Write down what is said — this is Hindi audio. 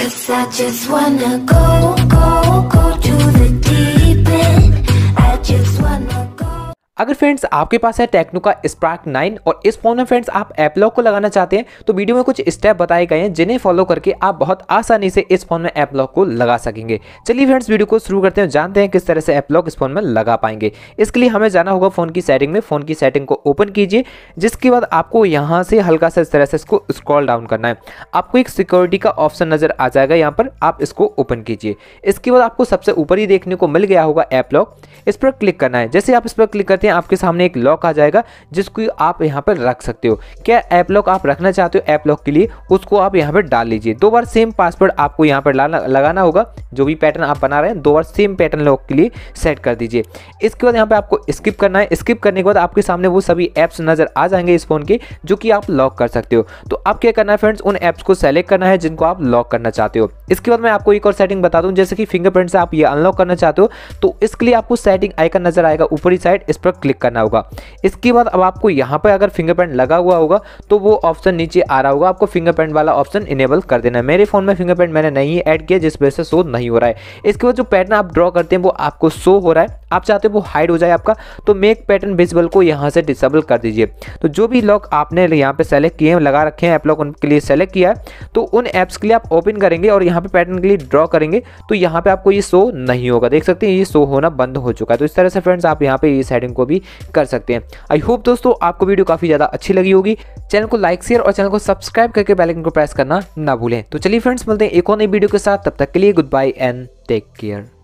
Cause I just wanna go, go, go to अगर फ्रेंड्स आपके पास है टेक्नो का स्पार्क नाइन और इस फोन में फ्रेंड्स आप एपलॉक को लगाना चाहते हैं तो वीडियो में कुछ स्टेप बताए गए हैं जिन्हें फॉलो करके आप बहुत आसानी से इस फोन में एपलॉक को लगा सकेंगे चलिए फ्रेंड्स वीडियो को शुरू करते हैं जानते हैं किस तरह से एपलॉक इस फोन में लगा पाएंगे इसके लिए हमें जाना होगा फोन की सेटिंग में फोन की सेटिंग को ओपन कीजिए जिसके बाद आपको यहाँ से हल्का सा इस तरह से इसको स्क्रॉल डाउन करना है आपको एक सिक्योरिटी का ऑप्शन नजर आ जाएगा यहाँ पर आप इसको ओपन कीजिए इसके बाद आपको सबसे ऊपर ही देखने को मिल गया होगा एपलॉक इस पर क्लिक करना है जैसे आप इस पर क्लिक करते हैं में आपके सामने एक लॉक आ जाएगा जिसको आप यहाँ पर रख सकते हो क्या ऐप लॉक आप रखना चाहते हो ऐप लॉक के लिए उसको आप यहाँ पर डाल लीजिए दो बार सेम पासवर्ड आपको यहाँ पर लगाना होगा जो भी पैटर्न आप बना रहे हैं दो बार सेम पैटर्न लॉक के लिए सेट कर दीजिए इसके बाद यहाँ पर आपको स्किप करना है स्किप करने के बाद आपके सामने वो सभी ऐप्स नज़र आ जाएंगे इस फ़ोन के जो कि आप लॉक कर सकते हो तो आप क्या करना है फ्रेंड्स उन ऐप्स को सेलेक्ट करना है जिनको आप लॉक करना चाहते हो इसके बाद मैं आपको एक और सेटिंग बता दूं जैसे कि फिंगरप्रिंट से आप ये अनलॉक करना चाहते हो तो इसके लिए आपको सेटिंग आइकन नज़र आएगा ऊपरी साइड इस पर क्लिक करना होगा इसके बाद अब आपको यहाँ पर अगर फिंगरप्रिंट लगा हुआ होगा तो वो ऑप्शन नीचे आ रहा होगा आपको फिंगरप्रिंट वाला ऑप्शन इनेबल कर देना है मेरे फ़ोन में फिंगरप्रिंट मैंने नहीं ऐड किया जिस वजह से शो नहीं हो रहा है इसके बाद जो पैटर्न आप ड्रॉ करते हैं वो आपको शो हो रहा है आप चाहते हो वो हाइड हो जाए आपका तो मेक पैटर्न विजिबल को यहाँ से डिसेबल कर दीजिए तो जो भी लॉक आपने यहाँ पे सेलेक्ट किए हैं लगा रखे हैं ऐप लॉक उनके लिए सेलेक्ट किया है तो उन ऐप्स के लिए आप ओपन करेंगे और यहाँ पे पैटर्न के लिए ड्रॉ करेंगे तो यहाँ पे आपको ये शो नहीं होगा देख सकते हैं ये शो होना बंद हो चुका है तो इस तरह से फ्रेंड्स आप यहाँ पे ये सेटिंग को भी कर सकते हैं आई होप दोस्तों आपको वीडियो काफ़ी ज़्यादा अच्छी लगी होगी चैनल को लाइक शेयर और चैनल को सब्सक्राइब करके बेलाइकन को प्रेस करना ना भूलें तो चलिए फ्रेंड्स मिलते हैं एक और नई वीडियो के साथ तब तक के लिए goodbye and take care